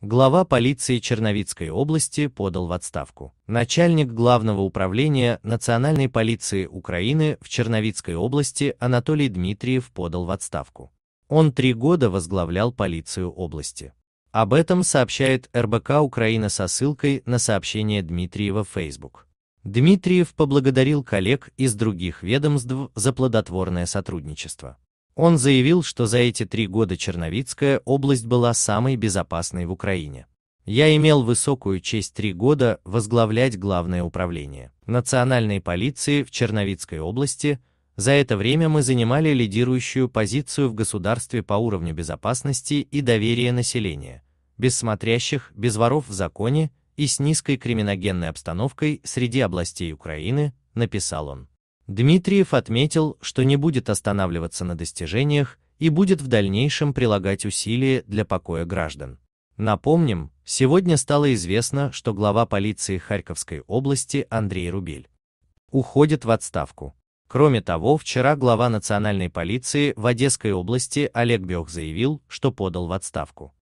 Глава полиции Черновицкой области подал в отставку. Начальник Главного управления Национальной полиции Украины в Черновицкой области Анатолий Дмитриев подал в отставку. Он три года возглавлял полицию области. Об этом сообщает РБК Украина со ссылкой на сообщение Дмитриева в Facebook. Дмитриев поблагодарил коллег из других ведомств за плодотворное сотрудничество. Он заявил, что за эти три года Черновицкая область была самой безопасной в Украине. Я имел высокую честь три года возглавлять главное управление национальной полиции в Черновицкой области. За это время мы занимали лидирующую позицию в государстве по уровню безопасности и доверия населения, без смотрящих, без воров в законе и с низкой криминогенной обстановкой среди областей Украины, написал он. Дмитриев отметил, что не будет останавливаться на достижениях и будет в дальнейшем прилагать усилия для покоя граждан. Напомним, сегодня стало известно, что глава полиции Харьковской области Андрей Рубель уходит в отставку. Кроме того, вчера глава национальной полиции в Одесской области Олег Бех заявил, что подал в отставку.